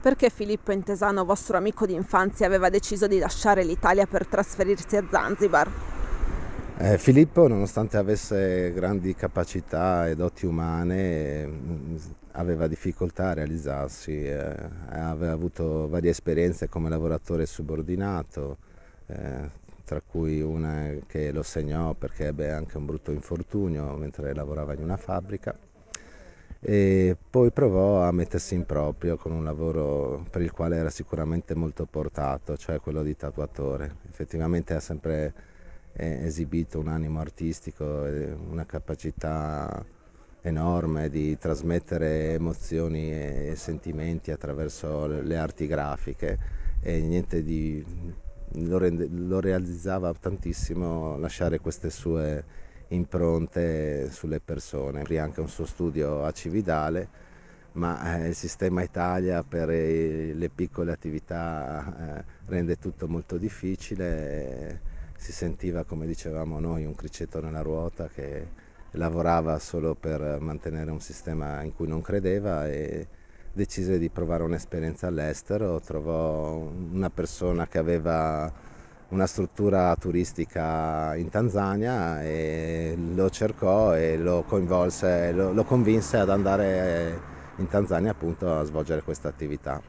perché Filippo Intesano, vostro amico di infanzia, aveva deciso di lasciare l'Italia per trasferirsi a Zanzibar? Eh, Filippo, nonostante avesse grandi capacità e doti umane, eh, aveva difficoltà a realizzarsi, eh, aveva avuto varie esperienze come lavoratore subordinato, eh, tra cui una che lo segnò perché ebbe anche un brutto infortunio mentre lavorava in una fabbrica e poi provò a mettersi in proprio con un lavoro per il quale era sicuramente molto portato, cioè quello di tatuatore. Effettivamente ha sempre eh, esibito un animo artistico e una capacità enorme di trasmettere emozioni e sentimenti attraverso le arti grafiche e niente di lo, rende, lo realizzava tantissimo lasciare queste sue impronte sulle persone. Aprì anche un suo studio a Cividale, ma eh, il sistema Italia per le piccole attività eh, rende tutto molto difficile. Si sentiva, come dicevamo noi, un criceto nella ruota che lavorava solo per mantenere un sistema in cui non credeva e decise di provare un'esperienza all'estero. Trovò una persona che aveva una struttura turistica in Tanzania e lo cercò e lo coinvolse, lo, lo convinse ad andare in Tanzania appunto a svolgere questa attività.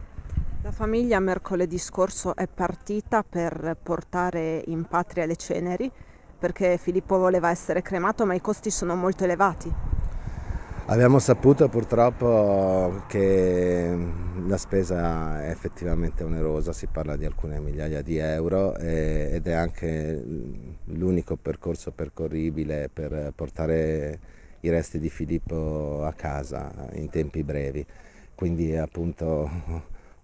La famiglia mercoledì scorso è partita per portare in patria le ceneri perché Filippo voleva essere cremato ma i costi sono molto elevati. Abbiamo saputo purtroppo che la spesa è effettivamente onerosa, si parla di alcune migliaia di euro e, ed è anche l'unico percorso percorribile per portare i resti di Filippo a casa in tempi brevi. Quindi appunto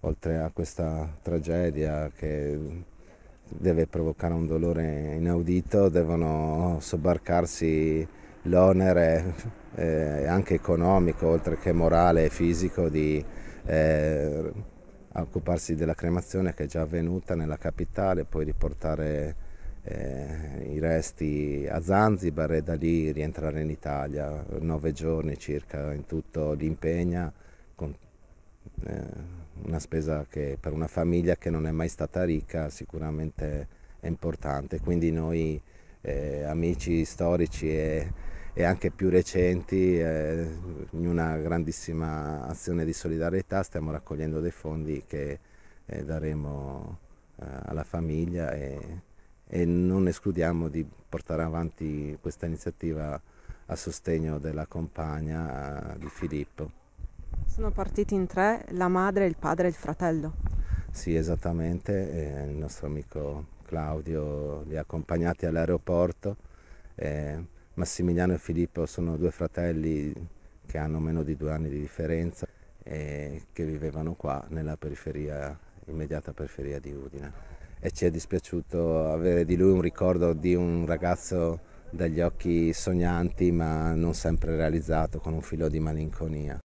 oltre a questa tragedia che deve provocare un dolore inaudito, devono sobbarcarsi l'onere eh, anche economico, oltre che morale e fisico, di eh, occuparsi della cremazione che è già avvenuta nella capitale, poi riportare eh, i resti a Zanzibar e da lì rientrare in Italia, nove giorni circa in tutto l'impegna, con eh, una spesa che per una famiglia che non è mai stata ricca sicuramente è importante, quindi noi eh, amici storici e e anche più recenti, eh, in una grandissima azione di solidarietà stiamo raccogliendo dei fondi che eh, daremo eh, alla famiglia e, e non escludiamo di portare avanti questa iniziativa a sostegno della compagna eh, di Filippo. Sono partiti in tre, la madre, il padre e il fratello. Sì, esattamente, eh, il nostro amico Claudio li ha accompagnati all'aeroporto. Eh, Massimiliano e Filippo sono due fratelli che hanno meno di due anni di differenza e che vivevano qua nella periferia, immediata periferia di Udine. E ci è dispiaciuto avere di lui un ricordo di un ragazzo dagli occhi sognanti ma non sempre realizzato, con un filo di malinconia.